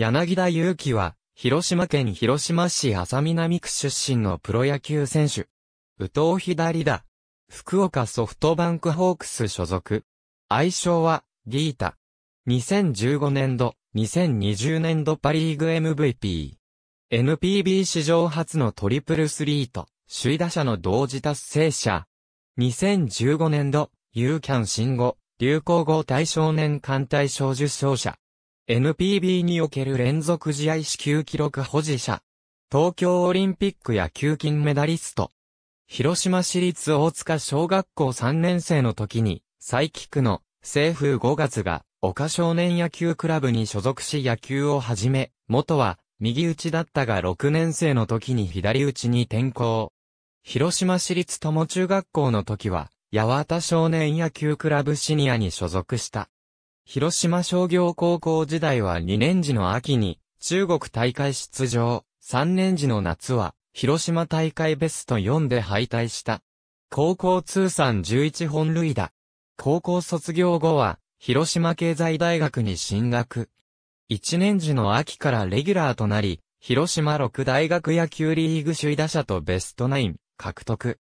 柳田祐希は、広島県広島市浅南区出身のプロ野球選手。宇藤左だ。福岡ソフトバンクホークス所属。愛称は、ギータ。2015年度、2020年度パリーグ MVP。NPB 史上初のトリプルスリーと、首位打者の同時達成者。2015年度、ユーキャン新語、流行語大少年艦隊賞受賞者。NPB における連続試合支給記録保持者。東京オリンピック野球金メダリスト。広島市立大塚小学校3年生の時に、佐伯区の政府5月が岡少年野球クラブに所属し野球を始め、元は右打ちだったが6年生の時に左打ちに転向。広島市立友中学校の時は、八幡少年野球クラブシニアに所属した。広島商業高校時代は2年時の秋に中国大会出場、3年時の夏は広島大会ベスト4で敗退した。高校通算11本塁打。高校卒業後は広島経済大学に進学。1年時の秋からレギュラーとなり、広島六大学野球リーグ首位打者とベストナイン獲得。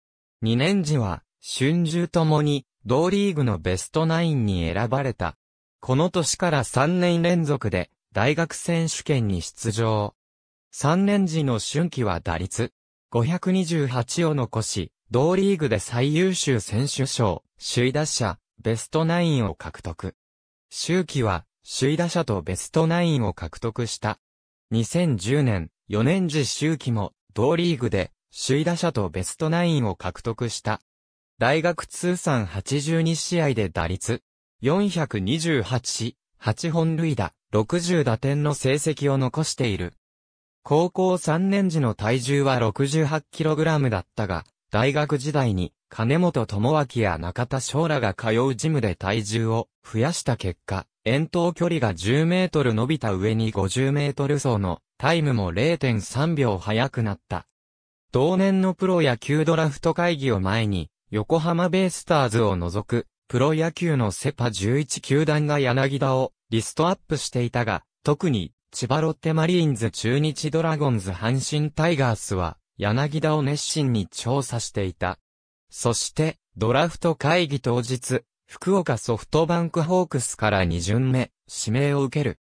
2年時は春秋ともに同リーグのベストナインに選ばれた。この年から3年連続で大学選手権に出場。3年時の春季は打率528を残し、同リーグで最優秀選手賞、首位打者、ベストナインを獲得。周期は、首位打者とベストナインを獲得した。2010年、4年時周期も、同リーグで、首位打者とベストナインを獲得した。大学通算82試合で打率、428 8本塁打、60打点の成績を残している。高校3年時の体重は 68kg だったが、大学時代に金本智明や中田翔らが通うジムで体重を増やした結果、遠投距離が10メートル伸びた上に50メートル走のタイムも0.3秒速くなった。同年のプロ野球ドラフト会議を前に、横浜ベイスターズを除くプロ野球のセパ11球団が柳田をリストアップしていたが、特に千葉ロッテマリーンズ中日ドラゴンズ阪神タイガースは柳田を熱心に調査していた。そしてドラフト会議当日、福岡ソフトバンクホークスから2巡目、指名を受ける。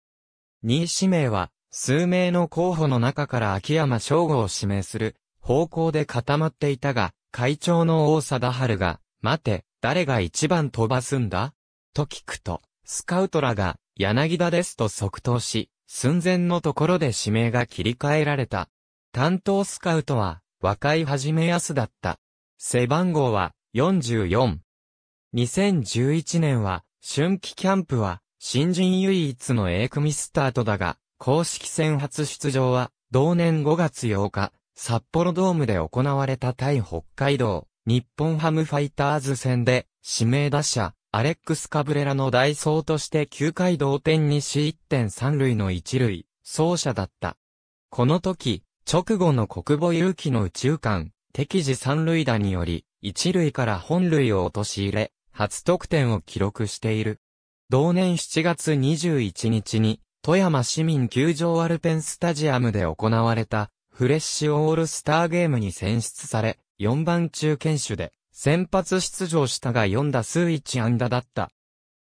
2位指名は数名の候補の中から秋山翔吾を指名する方向で固まっていたが、会長の大貞治が、待て、誰が一番飛ばすんだと聞くと、スカウトらが、柳田ですと即答し、寸前のところで指名が切り替えられた。担当スカウトは、若いはじめやすだった。背番号は、44。2011年は、春季キャンプは、新人唯一の A 組スタートだが、公式戦初出場は、同年5月8日、札幌ドームで行われた対北海道日本ハムファイターズ戦で、指名打者、アレックス・カブレラの代走として9回同点にし1.3塁の1塁、走者だった。この時、直後の国母勇気の宇宙間、敵時三塁打により、一塁から本塁を落とし入れ、初得点を記録している。同年7月21日に、富山市民球場アルペンスタジアムで行われた、フレッシュオールスターゲームに選出され、4番中堅手で、先発出場したが4打数1安打だった。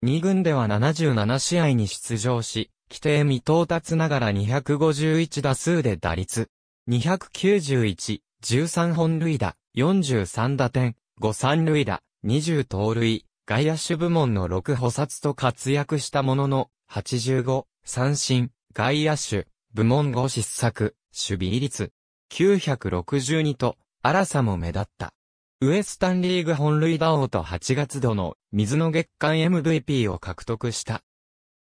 2軍では77試合に出場し、規定未到達ながら251打数で打率。291、13本塁打、43打点、5三塁打、20盗塁、外野手部門の6補殺と活躍したものの、85、三振、外野手、部門5失策、守備率、962と、荒さも目立った。ウエスタンリーグ本塁打王と8月度の水の月間 MVP を獲得した。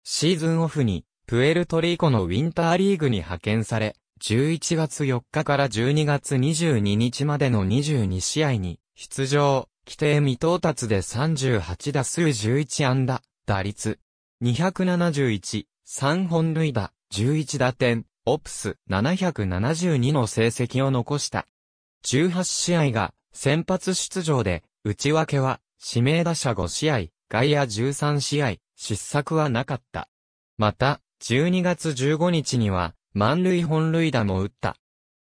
シーズンオフにプエルトリーコのウィンターリーグに派遣され、11月4日から12月22日までの22試合に出場、規定未到達で38打数11安打、打率271、3本塁打、11打点、オプス772の成績を残した。18試合が先発出場で、内訳は指名打者5試合、外野13試合、失策はなかった。また、12月15日には、満塁本塁打も打った。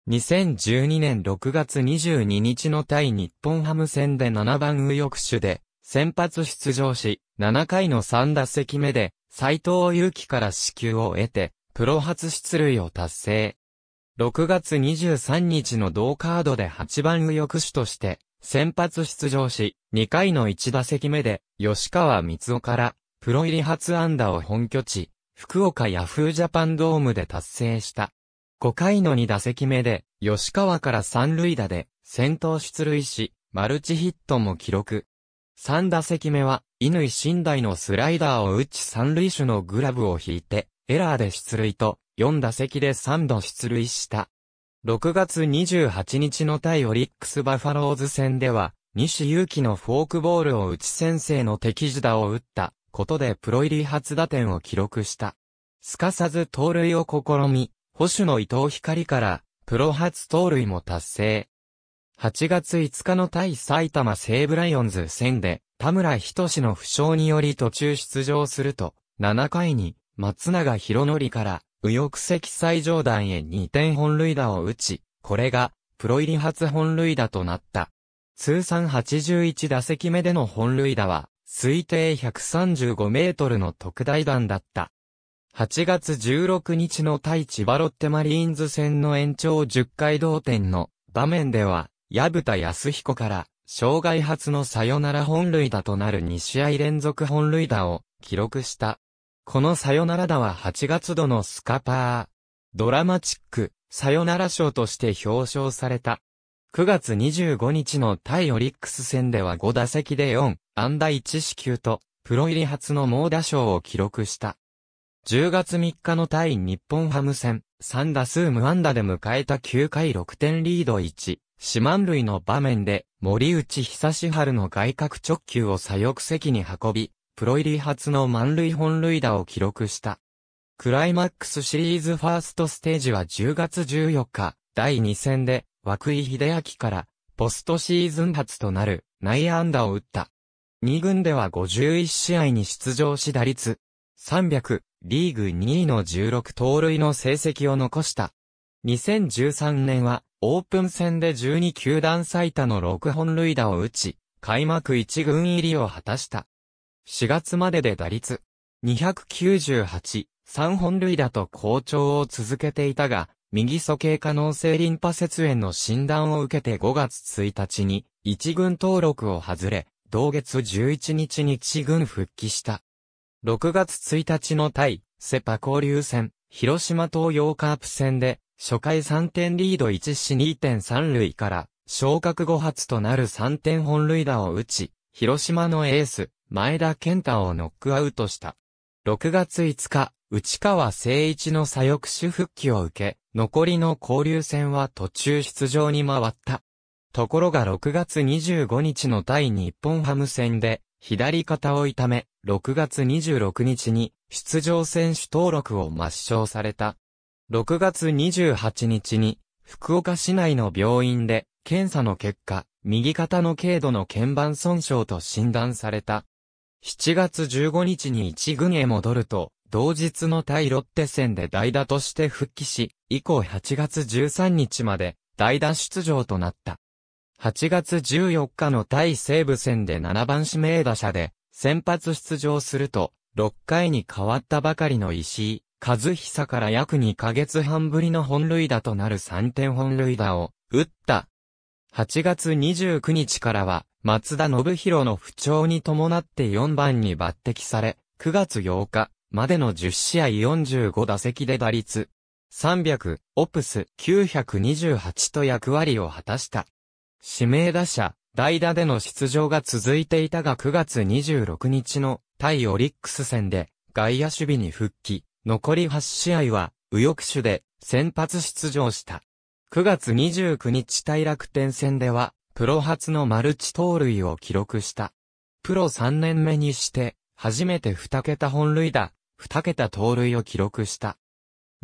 2012年6月22日の対日本ハム戦で7番右翼手で、先発出場し、7回の3打席目で、斎藤祐樹から支給を得て、プロ初出塁を達成。6月23日の同カードで8番右翼手として、先発出場し、2回の1打席目で、吉川光雄から、プロ入り初安打を本拠地、福岡ヤフージャパンドームで達成した。5回の2打席目で、吉川から3塁打で、先頭出塁し、マルチヒットも記録。3打席目は、乾信大のスライダーを打ち三塁手のグラブを引いて、エラーで出塁と、4打席で3度出塁した。6月28日の対オリックスバファローズ戦では、西祐希のフォークボールを打ち先制の敵地打を打ったことでプロ入り初打点を記録した。すかさず盗塁を試み、保守の伊藤光からプロ初盗塁も達成。8月5日の対埼玉西武ライオンズ戦で田村仁の負傷により途中出場すると、7回に松永博則から右翼席最上段へ2点本塁打を打ち、これが、プロ入り初本塁打となった。通算81打席目での本塁打は、推定135メートルの特大弾だった。8月16日の対千葉ロッテマリーンズ戦の延長10回同点の場面では、矢田康彦から、障害初のサヨナラ本塁打となる2試合連続本塁打を記録した。このさよならだは8月度のスカパー。ドラマチック、さよなら賞として表彰された。9月25日の対オリックス戦では5打席で4、安打1四球と、プロ入り初の猛打賞を記録した。10月3日の対日本ハム戦、3打数無安打で迎えた9回6点リード1、四万塁の場面で、森内久し春の外角直球を左翼席に運び、プロ入り初の満塁本塁打を記録した。クライマックスシリーズファーストステージは10月14日、第2戦で、久井秀明から、ポストシーズン初となる内野安打を打った。2軍では51試合に出場し打率、300、リーグ2位の16盗塁の成績を残した。2013年は、オープン戦で12球団最多の6本塁打を打ち、開幕1軍入りを果たした。4月までで打率298、3本塁打と好調を続けていたが、右素径可能性リンパ節炎の診断を受けて5月1日に一軍登録を外れ、同月11日に一軍復帰した。6月1日の対、セパ交流戦、広島東洋カープ戦で、初回3点リード1死2.3塁から、昇格5発となる3点本塁打を打ち、広島のエース、前田健太をノックアウトした。6月5日、内川誠一の左翼手復帰を受け、残りの交流戦は途中出場に回った。ところが6月25日の対日本ハム戦で、左肩を痛め、6月26日に出場選手登録を抹消された。6月28日に、福岡市内の病院で、検査の結果、右肩の軽度の腱板損傷と診断された。7月15日に一軍へ戻ると、同日の対ロッテ戦で代打として復帰し、以降8月13日まで代打出場となった。8月14日の対西武戦で7番指名打者で先発出場すると、6回に変わったばかりの石井、和久から約2ヶ月半ぶりの本塁打となる3点本塁打を打った。8月29日からは松田信弘の不調に伴って4番に抜擢され、9月8日までの10試合45打席で打率300、オプス928と役割を果たした。指名打者、代打での出場が続いていたが9月26日の対オリックス戦で外野守備に復帰、残り8試合は右翼手で先発出場した。9月29日対楽天戦ではプロ初のマルチ盗塁を記録した。プロ3年目にして、初めて2桁本塁打、2桁盗塁を記録した。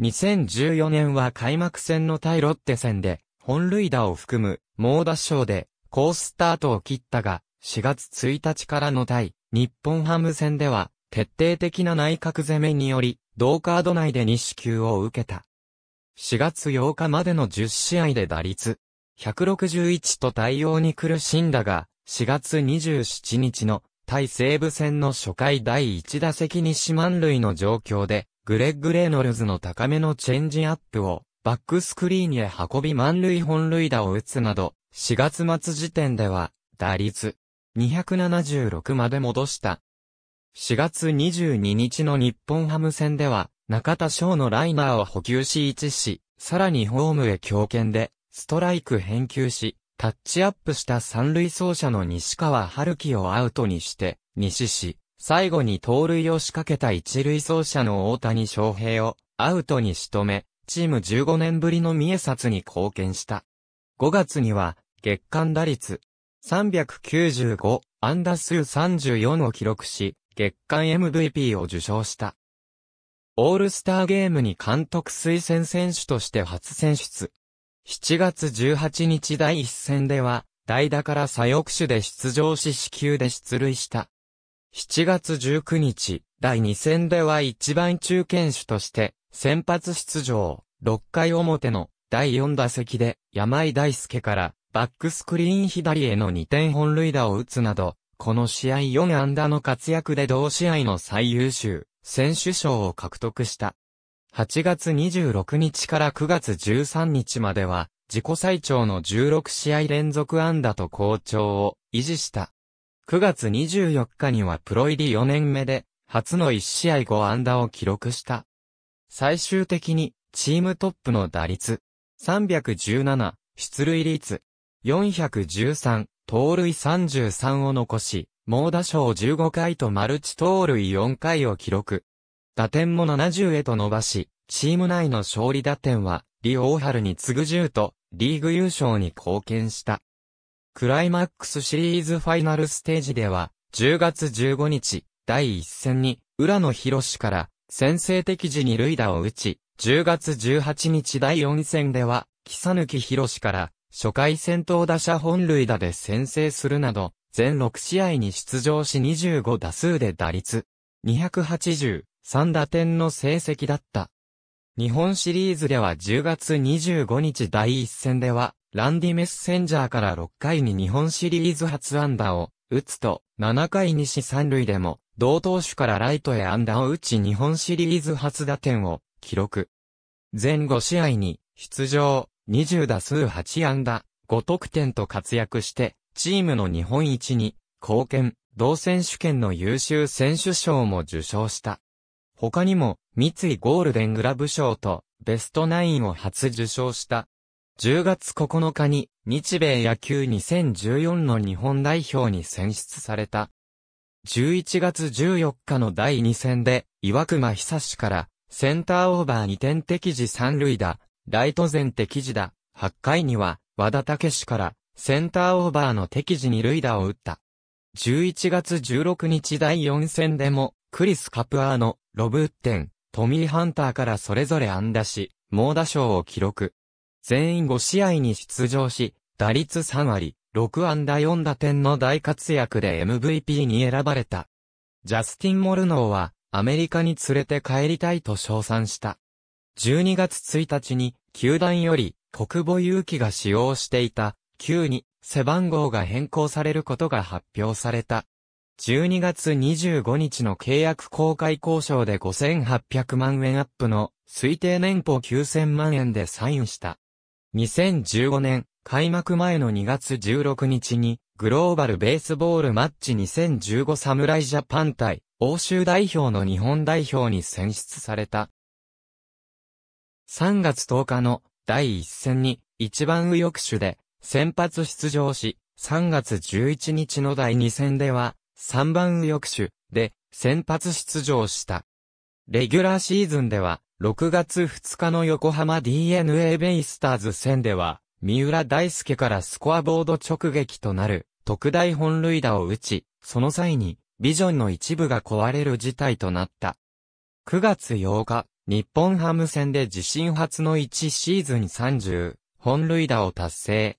2014年は開幕戦の対ロッテ戦で、本塁打を含む猛打賞で、ースタートを切ったが、4月1日からの対、日本ハム戦では、徹底的な内角攻めにより、同カード内で2支給を受けた。4月8日までの10試合で打率、161と対応に苦しんだが、4月27日の対西武戦の初回第1打席に四万塁の状況で、グレッグ・レイノルズの高めのチェンジアップをバックスクリーンへ運び満塁本塁打を打つなど、4月末時点では打率276まで戻した。4月22日の日本ハム戦では、中田翔のライナーを補給し1し、さらにホームへ強肩で、ストライク返球し、タッチアップした三塁走者の西川春樹をアウトにして、西し、最後に盗塁を仕掛けた一塁走者の大谷翔平をアウトに仕留め、チーム15年ぶりの三重札に貢献した。5月には、月間打率395安打数34を記録し、月間 MVP を受賞した。オールスターゲームに監督推薦選手として初選出。7月18日第1戦では、代打から左翼手で出場し死球で出塁した。7月19日、第2戦では一番中堅手として、先発出場、6回表の第4打席で、山井大輔から、バックスクリーン左への2点本塁打を打つなど、この試合4安打の活躍で同試合の最優秀、選手賞を獲得した。8月26日から9月13日までは、自己最長の16試合連続安打と好調を維持した。9月24日にはプロ入り4年目で、初の1試合5安打を記録した。最終的に、チームトップの打率、317、出塁率、413、盗塁33を残し、猛打賞15回とマルチ盗塁4回を記録。打点も70へと伸ばし、チーム内の勝利打点は、リオーハルに次ぐ10と、リーグ優勝に貢献した。クライマックスシリーズファイナルステージでは、10月15日、第1戦に、浦野博士から、先制的時に塁打を打ち、10月18日第4戦では、木佐抜博士から、初回先頭打者本塁打で先制するなど、全6試合に出場し25打数で打率、280、3打点の成績だった。日本シリーズでは10月25日第1戦では、ランディメッセンジャーから6回に日本シリーズ初安打を打つと、7回に三塁でも、同投手からライトへ安打を打ち日本シリーズ初打点を記録。全5試合に出場、20打数8安打、5得点と活躍して、チームの日本一に貢献、同選手権の優秀選手賞も受賞した。他にも、三井ゴールデングラブ賞と、ベストナインを初受賞した。10月9日に、日米野球2014の日本代表に選出された。11月14日の第2戦で、岩隈久志から、センターオーバー2点敵時三塁打、ライト前敵時打、8回には、和田武史から、センターオーバーの敵時2塁打を打った。11月16日第4戦でも、クリス・カプアーのロブッテン、トミー・ハンターからそれぞれ安打し、猛打賞を記録。全員5試合に出場し、打率3割、6安打4打点の大活躍で MVP に選ばれた。ジャスティン・モルノーは、アメリカに連れて帰りたいと称賛した。12月1日に、球団より、国母勇気が使用していた、9に、背番号が変更されることが発表された。12月25日の契約公開交渉で5800万円アップの推定年俸9000万円でサインした。2015年、開幕前の2月16日に、グローバルベースボールマッチ2015侍ジャパン対、欧州代表の日本代表に選出された。3月10日の第1戦に一番右翼手で先発出場し、3月11日の第2戦では3番翼手で先発出場した。レギュラーシーズンでは、6月2日の横浜 DNA ベイスターズ戦では、三浦大輔からスコアボード直撃となる特大本塁打を打ち、その際にビジョンの一部が壊れる事態となった。9月8日、日本ハム戦で自身初の1シーズン30本塁打を達成。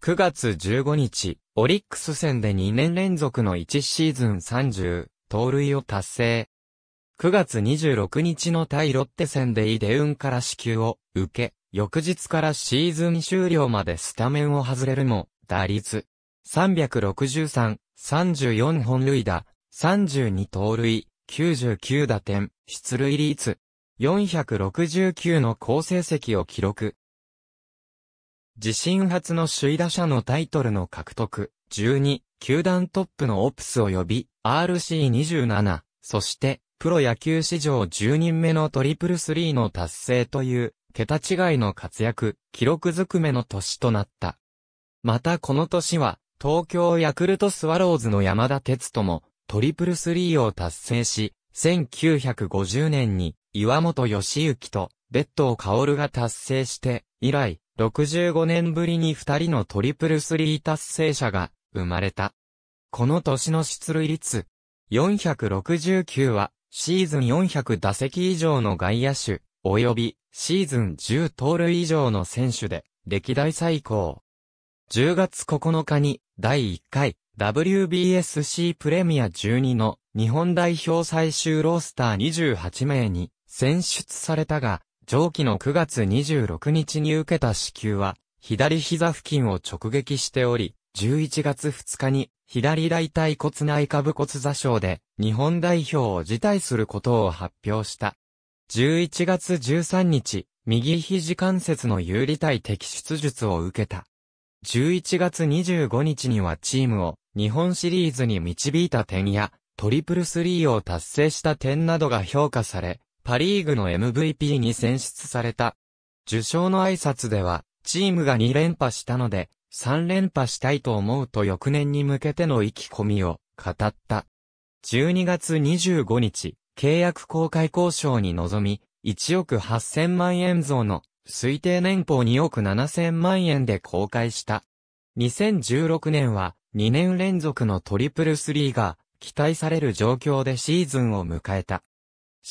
9月15日、オリックス戦で2年連続の1シーズン30、盗塁を達成。9月26日の対ロッテ戦でイデウンから支給を受け、翌日からシーズン終了までスタメンを外れるも、打率363、34本塁打、32盗塁、99打点、出塁率469の好成績を記録。自身初の首位打者のタイトルの獲得、12、球団トップのオプス及び RC27、そしてプロ野球史上10人目のトリプルスリーの達成という、桁違いの活躍、記録ずくめの年となった。またこの年は、東京ヤクルトスワローズの山田哲人も、トリプルスリーを達成し、1950年に岩本義行と、ベッドを薫が達成して、以来、65年ぶりに2人のトリプルスリー達成者が生まれた。この年の出塁率469はシーズン400打席以上の外野手及びシーズン10盗塁以上の選手で歴代最高。10月9日に第1回 WBSC プレミア12の日本代表最終ロースター28名に選出されたが、上記の9月26日に受けた支給は、左膝付近を直撃しており、11月2日に左大腿骨内下部骨座傷で日本代表を辞退することを発表した。11月13日、右肘関節の有利体摘出術を受けた。11月25日にはチームを日本シリーズに導いた点やトリプルスリーを達成した点などが評価され、パリーグの MVP に選出された。受賞の挨拶では、チームが2連覇したので、3連覇したいと思うと翌年に向けての意気込みを語った。12月25日、契約公開交渉に臨み、1億8000万円増の推定年俸2億7000万円で公開した。2016年は2年連続のトリプルスリーが期待される状況でシーズンを迎えた。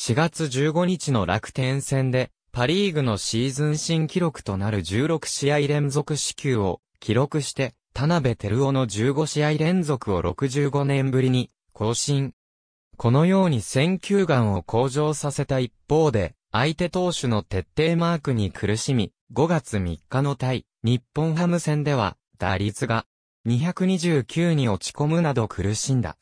4月15日の楽天戦で、パリーグのシーズン新記録となる16試合連続支給を記録して、田辺照夫の15試合連続を65年ぶりに更新。このように選球眼を向上させた一方で、相手投手の徹底マークに苦しみ、5月3日の対、日本ハム戦では、打率が229に落ち込むなど苦しんだ。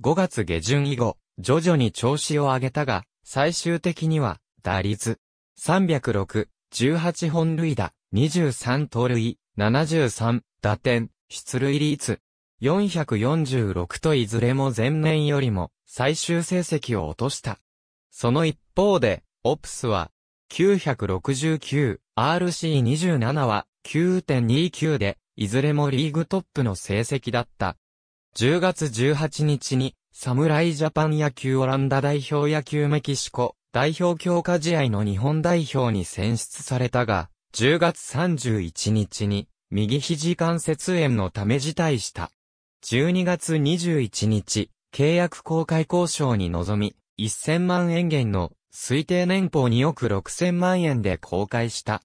5月下旬以後、徐々に調子を上げたが、最終的には、打率、306、18本塁打、23盗塁、73、打点、出塁率、446といずれも前年よりも最終成績を落とした。その一方で、オプスは、969、RC27 は9.29で、いずれもリーグトップの成績だった。10月18日に侍ジャパン野球オランダ代表野球メキシコ代表強化試合の日本代表に選出されたが、10月31日に右肘関節炎のため辞退した。12月21日、契約公開交渉に臨み、1000万円減の推定年俸2億6000万円で公開した。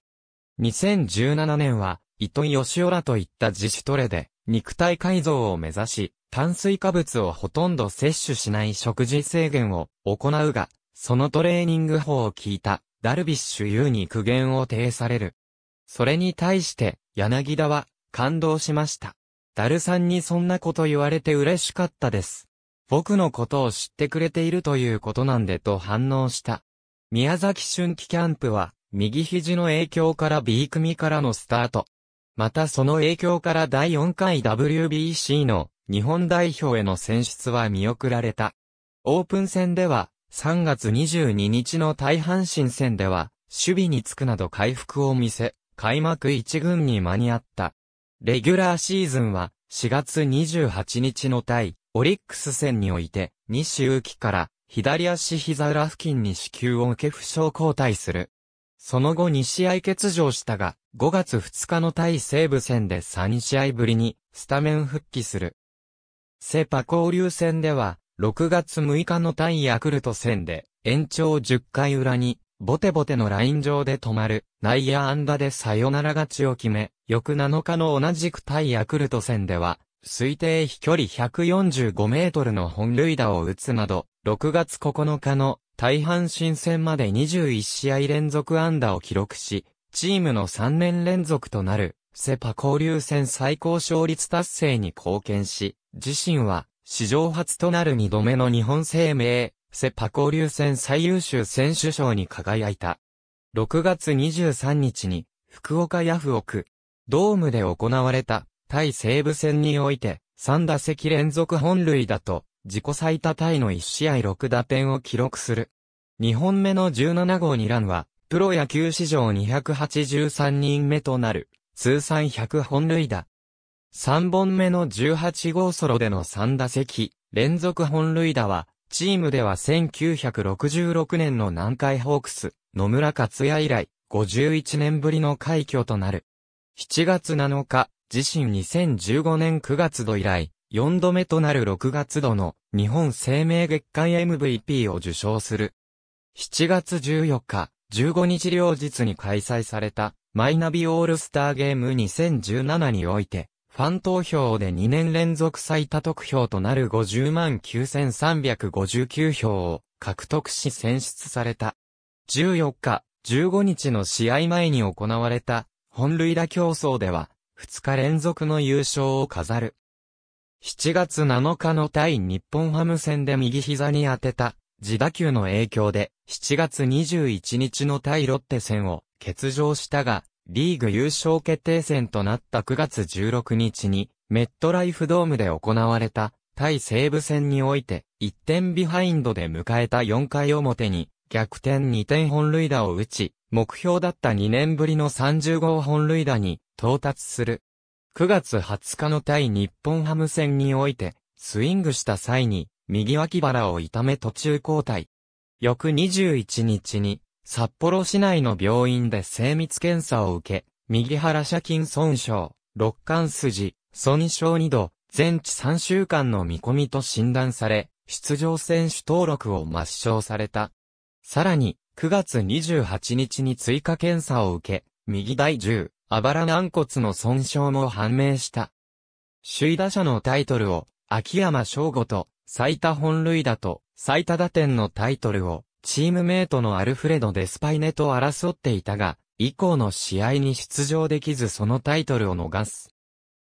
2017年は、糸井義雄らといった自主トレで、肉体改造を目指し、炭水化物をほとんど摂取しない食事制限を行うが、そのトレーニング法を聞いたダルビッシュ有に苦言を呈される。それに対して柳田は感動しました。ダルさんにそんなこと言われて嬉しかったです。僕のことを知ってくれているということなんでと反応した。宮崎春季キャンプは右肘の影響から B 組からのスタート。またその影響から第4回 WBC の日本代表への選出は見送られた。オープン戦では、3月22日の大阪神戦では、守備につくなど回復を見せ、開幕1軍に間に合った。レギュラーシーズンは、4月28日の対、オリックス戦において、西勇気から、左足膝裏付近に支給を受け負傷交代する。その後2試合欠場したが、5月2日の対西部戦で3試合ぶりに、スタメン復帰する。セパ交流戦では、6月6日の対ヤクルト戦で、延長10回裏に、ボテボテのライン上で止まる、内野安打でサヨナラ勝ちを決め、翌7日の同じく対ヤクルト戦では、推定飛距離145メートルの本塁打を打つなど、6月9日の大半新戦まで21試合連続安打を記録し、チームの3年連続となるセパ交流戦最高勝率達成に貢献し、自身は史上初となる2度目の日本生命、セパ交流戦最優秀選手賞に輝いた。6月23日に福岡ヤフオクドームで行われた対西武戦において3打席連続本塁打と自己最多タイの1試合6打点を記録する。2本目の17号2ランはプロ野球史上283人目となる。通算100本塁打。3本目の18号ソロでの3打席、連続本塁打は、チームでは1966年の南海ホークス、野村克也以来、51年ぶりの快挙となる。7月7日、自身2015年9月度以来、4度目となる6月度の日本生命月間 MVP を受賞する。7月14日、15日両日に開催されたマイナビオールスターゲーム2017において、ファン投票で2年連続最多得票となる50万9359票を獲得し選出された。14日、15日の試合前に行われた本塁打競争では2日連続の優勝を飾る。7月7日の対日本ハム戦で右膝に当てた自打球の影響で7月21日の対ロッテ戦を欠場したが、リーグ優勝決定戦となった9月16日に、メットライフドームで行われた対西武戦において、1点ビハインドで迎えた4回表に、逆転2点本塁打を打ち、目標だった2年ぶりの30号本塁打に到達する。9月20日の対日本ハム戦において、スイングした際に右脇腹を痛め途中交代。翌21日に、札幌市内の病院で精密検査を受け、右腹斜筋損傷、肋間筋、損傷2度、全治3週間の見込みと診断され、出場選手登録を抹消された。さらに、9月28日に追加検査を受け、右大重、あばら軟骨の損傷も判明した。首位打者のタイトルを、秋山翔吾と、最多本塁打と最多打点のタイトルをチームメイトのアルフレド・デスパイネと争っていたが、以降の試合に出場できずそのタイトルを逃す。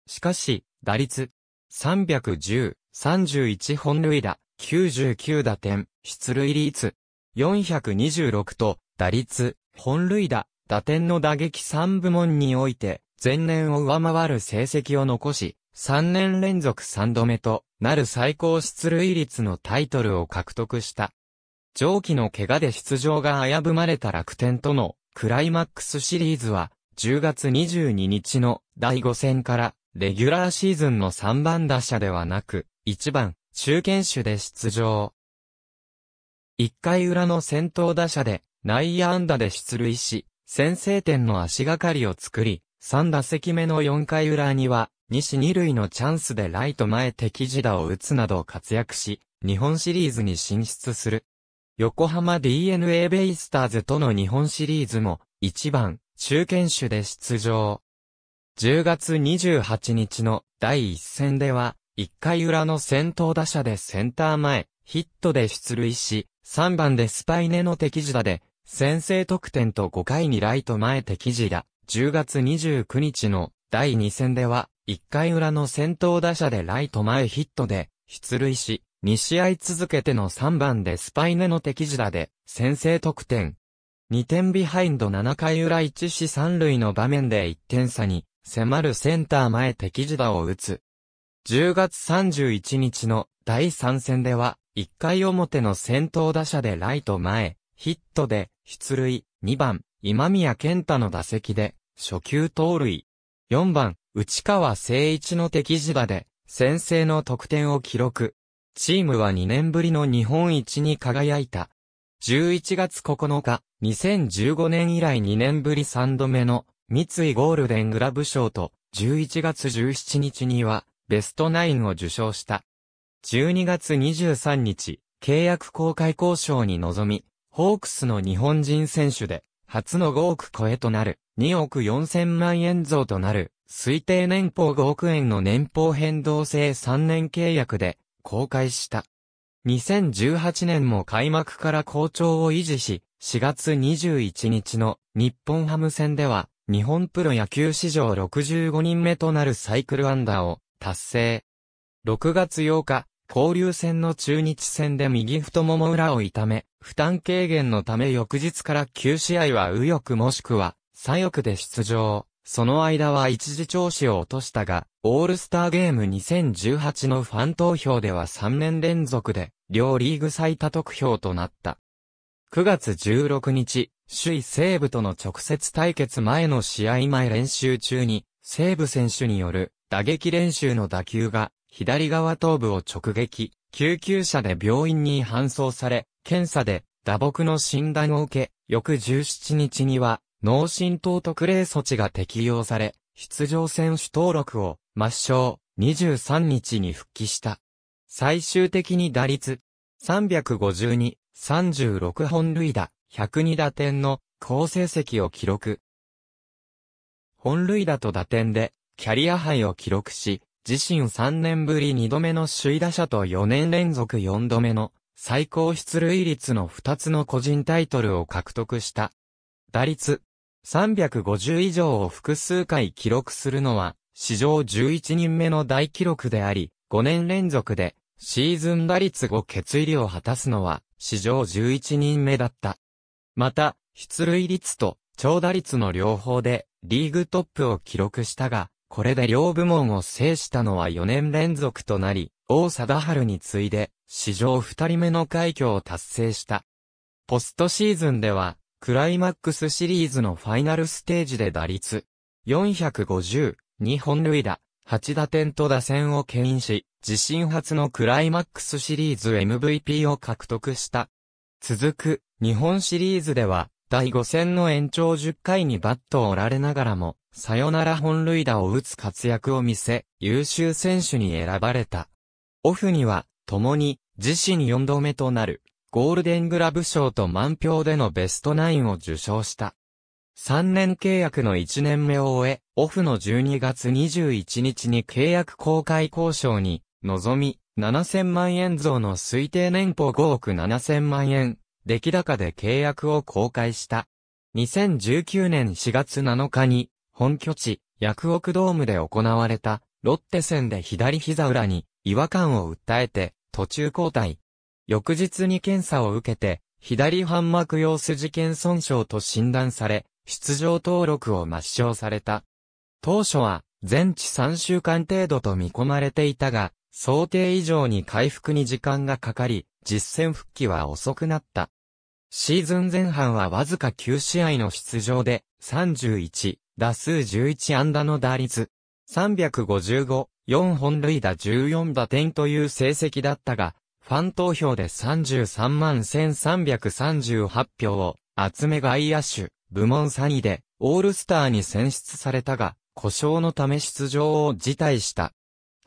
しかし、打率310、31本塁打、99打点、出塁率426と、打率、本塁打、打点の打撃3部門において、前年を上回る成績を残し、3年連続3度目となる最高出塁率のタイトルを獲得した。上記の怪我で出場が危ぶまれた楽天とのクライマックスシリーズは10月22日の第5戦からレギュラーシーズンの3番打者ではなく1番中堅手で出場。1回裏の先頭打者で内野安打で出塁し先制点の足がかりを作り3打席目の4回裏には西二塁のチャンスでライト前敵地打を打つなど活躍し、日本シリーズに進出する。横浜 DNA ベイスターズとの日本シリーズも、1番、中堅手で出場。10月28日の第1戦では、1回裏の先頭打者でセンター前、ヒットで出塁し、3番でスパイネの敵地打で、先制得点と5回にライト前敵地打。10月29日の第2戦では、1回裏の先頭打者でライト前ヒットで出塁し、2試合続けての3番でスパイネの敵地打で先制得点。2点ビハインド7回裏1死3塁の場面で1点差に迫るセンター前敵地打を打つ。10月31日の第3戦では、1回表の先頭打者でライト前、ヒットで出塁、2番、今宮健太の打席で、初球盗塁。4番、内川誠一の敵地場で、先制の得点を記録。チームは2年ぶりの日本一に輝いた。11月9日、2015年以来2年ぶり3度目の三井ゴールデングラブ賞と、11月17日にはベストナインを受賞した。12月23日、契約公開交渉に臨み、ホークスの日本人選手で、初の5億超えとなる、2億4000万円増となる、推定年俸5億円の年俸変動制3年契約で公開した。2018年も開幕から好調を維持し、4月21日の日本ハム戦では、日本プロ野球史上65人目となるサイクルアンダーを達成。6月8日、交流戦の中日戦で右太もも裏を痛め、負担軽減のため翌日から9試合は右翼もしくは左翼で出場。その間は一時調子を落としたが、オールスターゲーム2018のファン投票では3年連続で、両リーグ最多得票となった。9月16日、首位西武との直接対決前の試合前練習中に、西武選手による打撃練習の打球が、左側頭部を直撃、救急車で病院に搬送され、検査で打撲の診断を受け、翌17日には脳震盪特例措置が適用され、出場選手登録を抹消、23日に復帰した。最終的に打率352、36本塁打、102打点の好成績を記録。本塁打と打点でキャリア杯を記録し、自身3年ぶり2度目の首位打者と4年連続4度目の最高出塁率の2つの個人タイトルを獲得した。打率350以上を複数回記録するのは、史上11人目の大記録であり、5年連続で、シーズン打率後決入りを果たすのは、史上11人目だった。また、出塁率と長打率の両方でリーグトップを記録したが、これで両部門を制したのは4年連続となり、王貞治に次いで史上2人目の快挙を達成した。ポストシーズンではクライマックスシリーズのファイナルステージで打率450、2本塁打、8打点と打線を牽引し、自身初のクライマックスシリーズ MVP を獲得した。続く、日本シリーズでは、第5戦の延長10回にバットを折られながらも、サヨナラ本塁打を打つ活躍を見せ、優秀選手に選ばれた。オフには、共に、自身4度目となる、ゴールデングラブ賞と満票でのベストナインを受賞した。3年契約の1年目を終え、オフの12月21日に契約公開交渉に、臨み、7000万円増の推定年俸5億7000万円、出来高で契約を公開した。2019年4月7日に、本拠地、ヤクオクドームで行われた、ロッテ戦で左膝裏に違和感を訴えて、途中交代、翌日に検査を受けて、左半膜様子事件損傷と診断され、出場登録を抹消された。当初は、全治3週間程度と見込まれていたが、想定以上に回復に時間がかかり、実戦復帰は遅くなった。シーズン前半はわずか9試合の出場で、31、打数11安打の打率、355、4本塁打14打点という成績だったが、ファン投票で33万1338票を集め外野手、部門3位で、オールスターに選出されたが、故障のため出場を辞退した。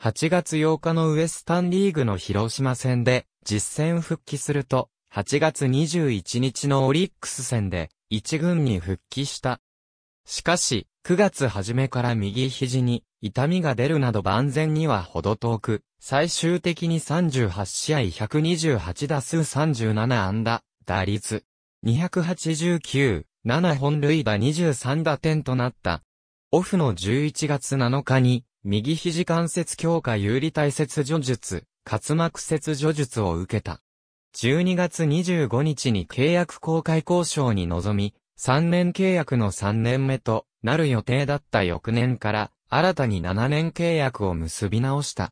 8月8日のウエスタンリーグの広島戦で、実戦復帰すると、8月21日のオリックス戦で、1軍に復帰した。しかし、9月初めから右肘に痛みが出るなど万全にはほど遠く、最終的に38試合128打数37安打、打率289、7本塁打23打点となった。オフの11月7日に、右肘関節強化有利体切除術、滑膜切除術を受けた。12月25日に契約公開交渉に臨み、3年契約の3年目となる予定だった翌年から、新たに7年契約を結び直した。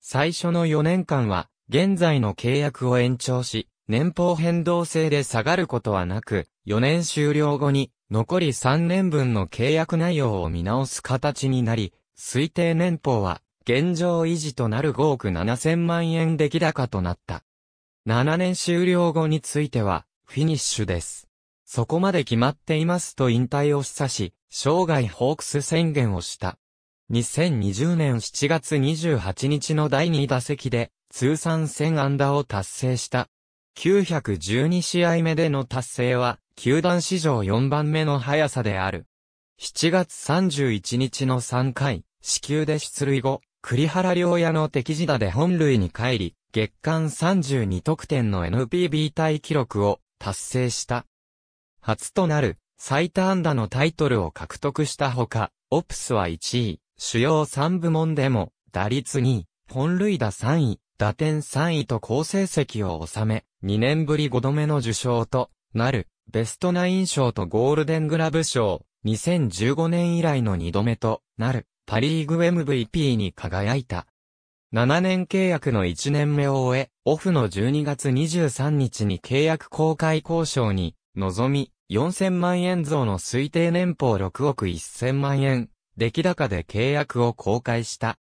最初の4年間は、現在の契約を延長し、年俸変動制で下がることはなく、4年終了後に、残り3年分の契約内容を見直す形になり、推定年俸は、現状維持となる5億7千万円出来高となった。7年終了後については、フィニッシュです。そこまで決まっていますと引退を示唆し、生涯ホークス宣言をした。2020年7月28日の第2打席で、通算1000安打を達成した。912試合目での達成は、球団史上4番目の速さである。7月31日の3回、死球で出塁後、栗原良也の敵地打で本塁に帰り、月間32得点の NPB 対記録を達成した。初となる最多安打のタイトルを獲得したほか、オプスは1位、主要3部門でも、打率2位、本塁打3位、打点3位と好成績を収め、2年ぶり5度目の受賞となる、ベストナイン賞とゴールデングラブ賞、2015年以来の2度目となる、パリーグ MVP に輝いた。7年契約の1年目を終え、オフの12月23日に契約公開交渉に臨み、4000万円増の推定年俸6億1000万円、出来高で契約を公開した。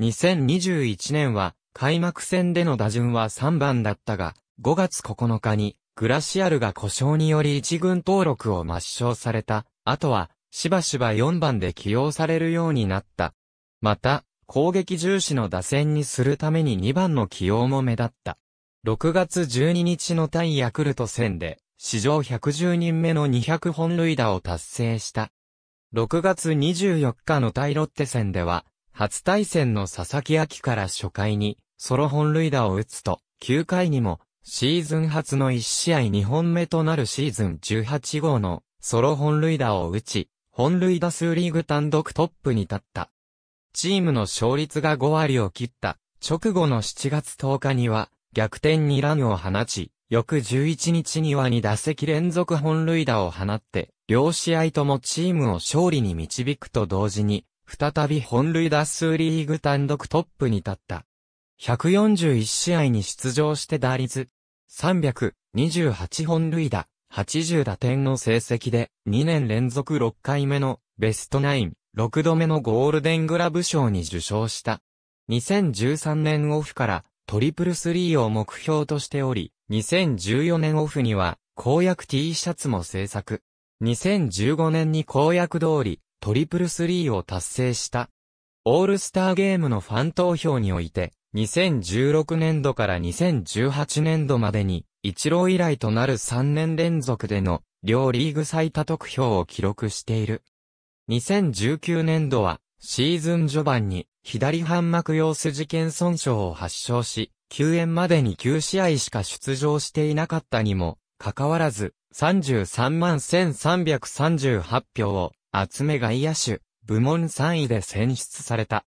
2021年は、開幕戦での打順は3番だったが、5月9日に、グラシアルが故障により1軍登録を抹消された。あとは、しばしば4番で起用されるようになった。また、攻撃重視の打線にするために2番の起用も目立った。6月12日の対ヤクルト戦で、史上110人目の200本塁打を達成した。6月24日の対ロッテ戦では、初対戦の佐々木秋から初回に、ソロ本塁打を打つと、9回にも、シーズン初の1試合2本目となるシーズン18号のソロ本塁打を打ち、本塁打数リーグ単独トップに立った。チームの勝率が5割を切った直後の7月10日には逆転にランを放ち、翌11日には2打席連続本塁打を放って、両試合ともチームを勝利に導くと同時に、再び本塁打数リーグ単独トップに立った。141試合に出場して打率328本塁打、80打点の成績で、2年連続6回目のベストナイン、6度目のゴールデングラブ賞に受賞した。2013年オフからトリプルスリーを目標としており、2014年オフには、公約 T シャツも制作。2015年に公約通り、トリプルスリーを達成した。オールスターゲームのファン投票において、2016年度から2018年度までに、一郎以来となる3年連続での、両リーグ最多得票を記録している。2019年度は、シーズン序盤に、左半膜様子事件損傷を発症し、休園までに9試合しか出場していなかったにも、かかわらず、33万1338票を集め外野手、部門3位で選出された。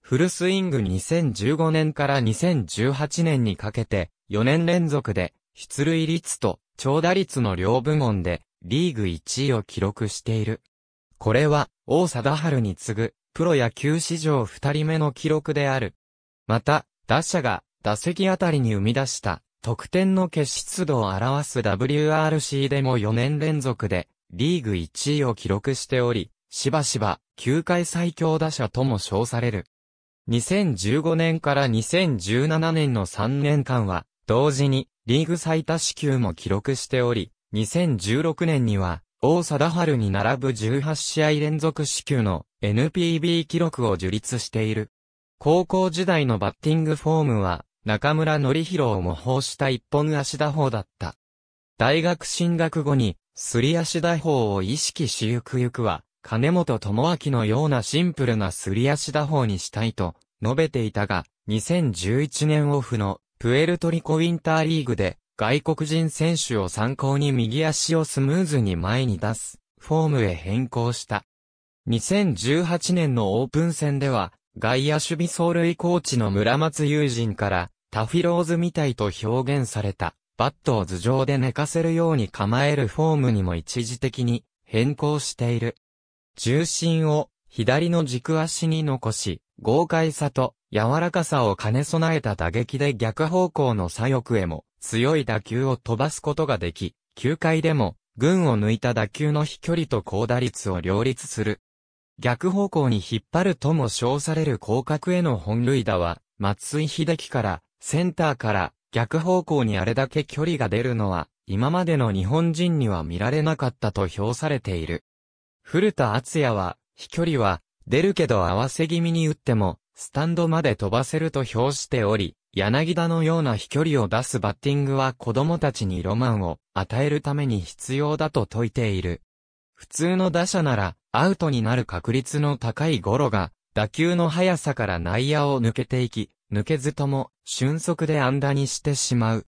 フルスイング2015年から2018年にかけて、4年連続で、出塁率と長打率の両部門で、リーグ1位を記録している。これは、王貞治に次ぐ、プロ野球史上2人目の記録である。また、打者が、打席あたりに生み出した得点の決出度を表す WRC でも4年連続でリーグ1位を記録しており、しばしば球界最強打者とも称される。2015年から2017年の3年間は、同時にリーグ最多支給も記録しており、2016年には、王貞治に並ぶ18試合連続支給の NPB 記録を樹立している。高校時代のバッティングフォームは、中村則弘を模倣した一本足打法だった。大学進学後に、すり足打法を意識しゆくゆくは、金本智明のようなシンプルなすり足打法にしたいと述べていたが、2011年オフのプエルトリコウィンターリーグで外国人選手を参考に右足をスムーズに前に出すフォームへ変更した。2018年のオープン戦では外野守備走塁コーチの村松友人からタフィローズみたいと表現された、バットを頭上で寝かせるように構えるフォームにも一時的に変更している。重心を左の軸足に残し、豪快さと柔らかさを兼ね備えた打撃で逆方向の左翼へも強い打球を飛ばすことができ、球界でも群を抜いた打球の飛距離と高打率を両立する。逆方向に引っ張るとも称される広角への本塁打は、松井秀喜からセンターから逆方向にあれだけ距離が出るのは、今までの日本人には見られなかったと評されている。古田敦也は、飛距離は、出るけど合わせ気味に打っても、スタンドまで飛ばせると評しており、柳田のような飛距離を出すバッティングは子供たちにロマンを与えるために必要だと説いている。普通の打者なら、アウトになる確率の高いゴロが、打球の速さから内野を抜けていき、抜けずとも、瞬足で安打にしてしまう。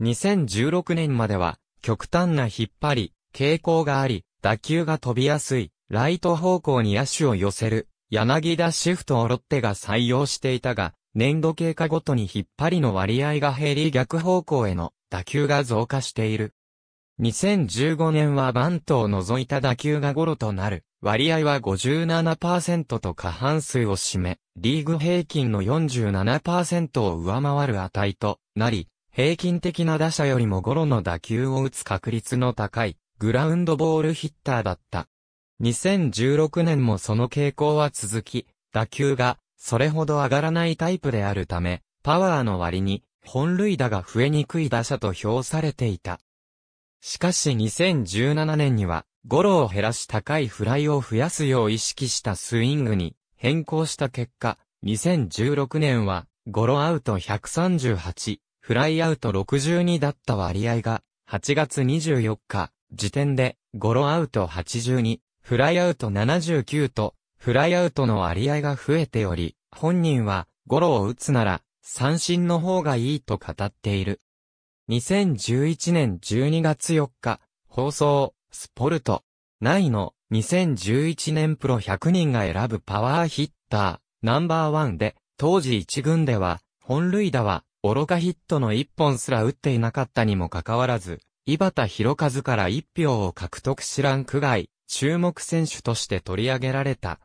2016年までは、極端な引っ張り、傾向があり、打球が飛びやすい、ライト方向に野手を寄せる、柳田シフトをロッテが採用していたが、年度経過ごとに引っ張りの割合が減り逆方向への打球が増加している。2015年はバントを除いた打球がゴロとなる、割合は57%と過半数を占め、リーグ平均の47%を上回る値となり、平均的な打者よりもゴロの打球を打つ確率の高い、グラウンドボールヒッターだった。2016年もその傾向は続き、打球がそれほど上がらないタイプであるため、パワーの割に本塁打が増えにくい打者と評されていた。しかし2017年には、ゴロを減らし高いフライを増やすよう意識したスイングに変更した結果、2016年は、ゴロアウト138、フライアウト62だった割合が、8月24日、時点で、ゴロアウト82、フライアウト79と、フライアウトの割合が増えており、本人は、ゴロを打つなら、三振の方がいいと語っている。2011年12月4日、放送、スポルト。内の2011年プロ100人が選ぶパワーヒッター、ナンバーワンで、当時一軍では、本塁打は、愚かヒットの一本すら打っていなかったにもかかわらず、井端博和から一票を獲得しランク外、注目選手として取り上げられた。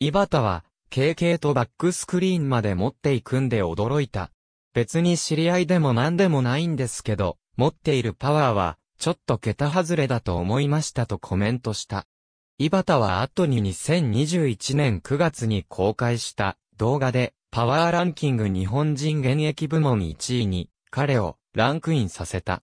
井端は、KK とバックスクリーンまで持っていくんで驚いた。別に知り合いでも何でもないんですけど、持っているパワーは、ちょっと桁外れだと思いましたとコメントした。井端は後に2021年9月に公開した動画で、パワーランキング日本人現役部門1位に、彼をランクインさせた。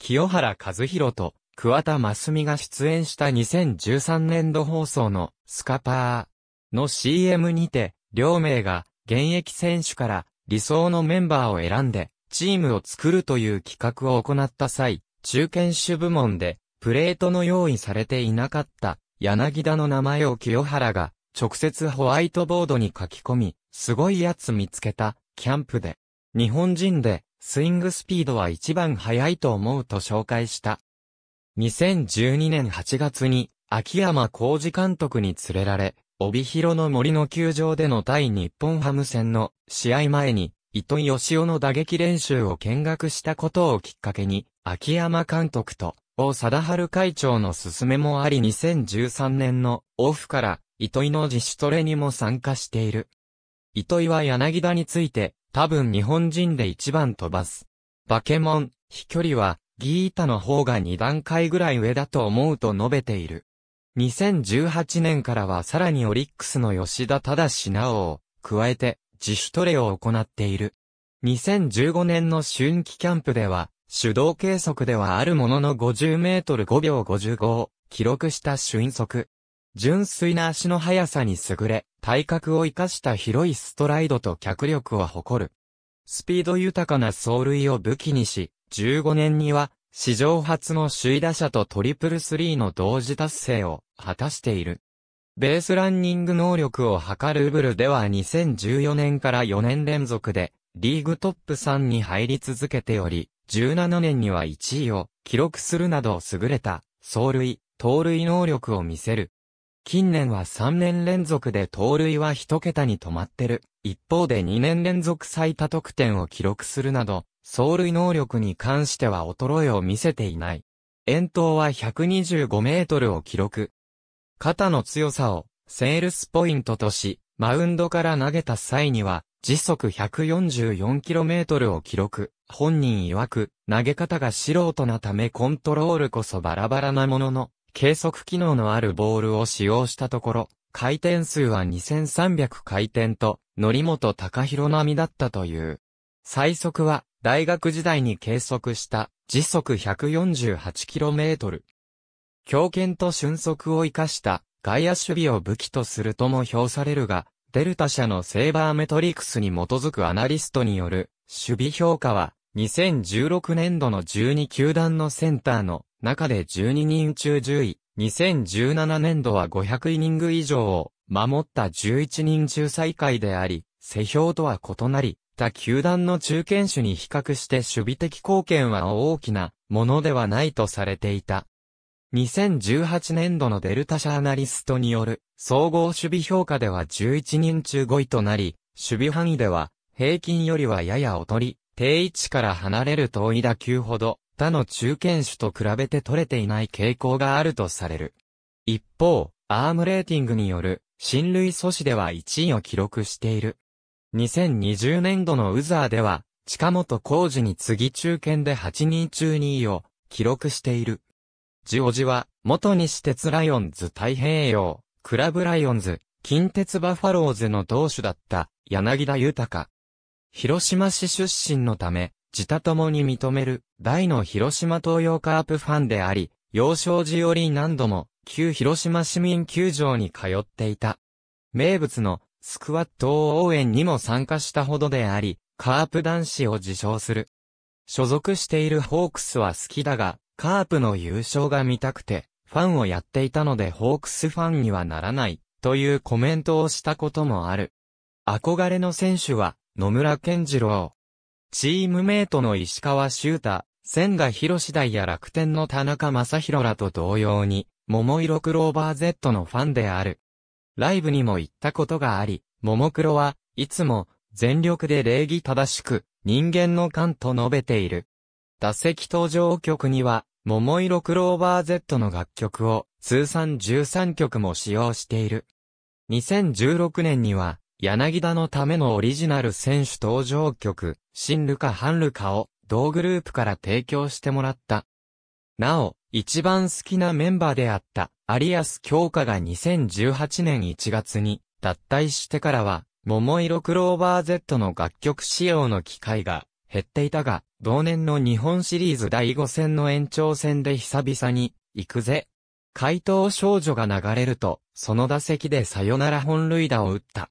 清原和弘と桑田真澄が出演した2013年度放送のスカパーの CM にて、両名が現役選手から理想のメンバーを選んで、チームを作るという企画を行った際、中堅守部門で、プレートの用意されていなかった、柳田の名前を清原が、直接ホワイトボードに書き込み、すごいやつ見つけた、キャンプで。日本人で、スイングスピードは一番速いと思うと紹介した。2012年8月に、秋山浩二監督に連れられ、帯広の森の球場での対日本ハム戦の試合前に、糸井義雄の打撃練習を見学したことをきっかけに、秋山監督と、大貞治会長の勧めもあり2013年のオフから、糸井の自主トレにも参加している。糸井は柳田について、多分日本人で一番飛ばす。バケモン、飛距離は、ギータの方が2段階ぐらい上だと思うと述べている。2018年からはさらにオリックスの吉田忠志なおを加えて自主トレを行っている。2015年の春季キャンプでは、手動計測ではあるものの50メートル5秒55を記録した瞬速。純粋な足の速さに優れ、体格を生かした広いストライドと脚力を誇る。スピード豊かな走塁を武器にし、15年には史上初の首位打者とトリプルスリーの同時達成を果たしている。ベースランニング能力を測るウブルでは2014年から4年連続でリーグトップ3に入り続けており、17年には1位を記録するなど優れた走塁、盗塁能力を見せる。近年は3年連続で盗塁は1桁に止まってる。一方で2年連続最多得点を記録するなど、走塁能力に関しては衰えを見せていない。遠投は125メートルを記録。肩の強さをセールスポイントとし、マウンドから投げた際には、時速1 4 4トルを記録。本人曰く、投げ方が素人なためコントロールこそバラバラなものの、計測機能のあるボールを使用したところ、回転数は2300回転と、則本隆弘並みだったという。最速は大学時代に計測した時速 148km。強肩と俊足を生かした外野守備を武器とするとも評されるが、デルタ社のセーバーメトリクスに基づくアナリストによる守備評価は、2016年度の12球団のセンターの中で12人中10位、2017年度は500イニング以上を守った11人中最下位であり、世評とは異なり、した球団の中堅手に比較して守備的貢献は大きなものではないとされていた。2018年度のデルタ社アナリストによる総合守備評価では11人中5位となり、守備範囲では平均よりはやや劣り、定位置から離れる遠い打球ほど他の中堅手と比べて取れていない傾向があるとされる。一方、アームレーティングによる、進塁阻止では1位を記録している。2020年度のウザーでは、近本浩二に次中堅で8人中2位を記録している。ジオジは、元西鉄ライオンズ太平洋、クラブライオンズ、近鉄バファローズの同種だった柳田豊。広島市出身のため、自他ともに認める大の広島東洋カープファンであり、幼少時より何度も旧広島市民球場に通っていた。名物のスクワット応援にも参加したほどであり、カープ男子を自称する。所属しているホークスは好きだが、カープの優勝が見たくて、ファンをやっていたのでホークスファンにはならない、というコメントをしたこともある。憧れの選手は、野村健次郎。チームメイトの石川修太、千賀博士大や楽天の田中正宏らと同様に、桃色クローバー Z のファンである。ライブにも行ったことがあり、ももクロはいつも全力で礼儀正しく人間の感と述べている。打席登場曲には、桃色クローバー Z の楽曲を通算13曲も使用している。2016年には、柳田のためのオリジナル選手登場曲、新ルカ・ハンルカを同グループから提供してもらった。なお、一番好きなメンバーであった、有安京香が2018年1月に脱退してからは、桃色クローバー Z の楽曲使用の機会が減っていたが、同年の日本シリーズ第5戦の延長戦で久々に、行くぜ。怪盗少女が流れると、その打席でさよなら本塁打を打った。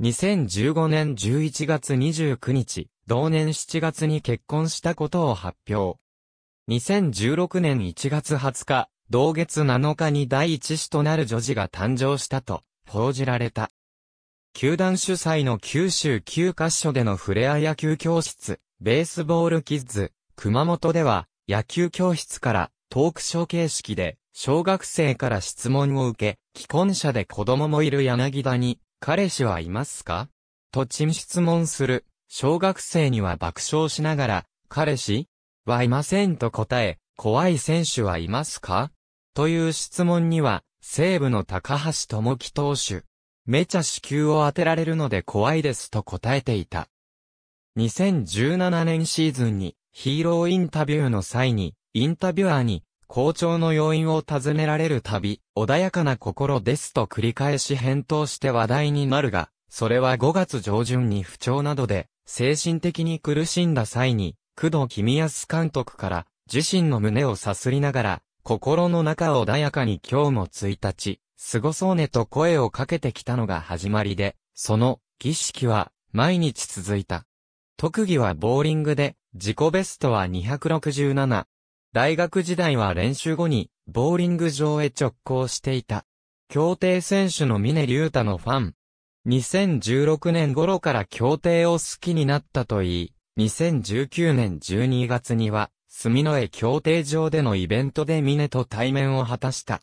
2015年11月29日、同年7月に結婚したことを発表。2016年1月20日、同月7日に第一子となる女児が誕生したと報じられた。球団主催の九州9カ所でのフレア野球教室、ベースボールキッズ、熊本では野球教室からトークショー形式で小学生から質問を受け、既婚者で子供もいる柳田に、彼氏はいますかとム質問する、小学生には爆笑しながら、彼氏はいませんと答え、怖い選手はいますかという質問には、西武の高橋智樹投手。めちゃ支給を当てられるので怖いですと答えていた。2017年シーズンにヒーローインタビューの際に、インタビュアーに、好調の要因を尋ねられるたび、穏やかな心ですと繰り返し返答して話題になるが、それは5月上旬に不調などで、精神的に苦しんだ際に、工藤公康監督から自身の胸をさすりながら、心の中穏やかに今日も1日、ごそうねと声をかけてきたのが始まりで、その儀式は毎日続いた。特技はボーリングで、自己ベストは267。大学時代は練習後に、ボーリング場へ直行していた。競艇選手の峰竜太のファン。2016年頃から競艇を好きになったといい、2019年12月には、住の江協定場でのイベントで峰と対面を果たした。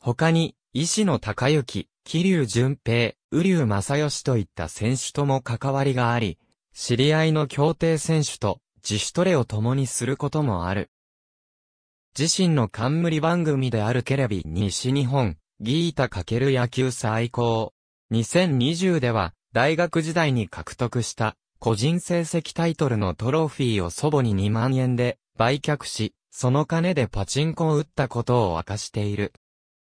他に、石野隆之、桐生淳平、雨流正義といった選手とも関わりがあり、知り合いの協定選手と自主トレを共にすることもある。自身の冠番組であるテレビ西日本、ギータ×野球最高。2020では、大学時代に獲得した個人成績タイトルのトロフィーを祖母に2万円で売却し、その金でパチンコを打ったことを明かしている。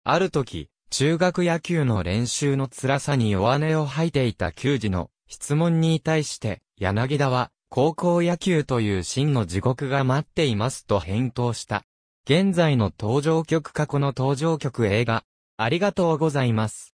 ある時、中学野球の練習の辛さに弱音を吐いていた球児の質問に対して、柳田は、高校野球という真の地獄が待っていますと返答した。現在の登場曲過去の登場曲映画、ありがとうございます。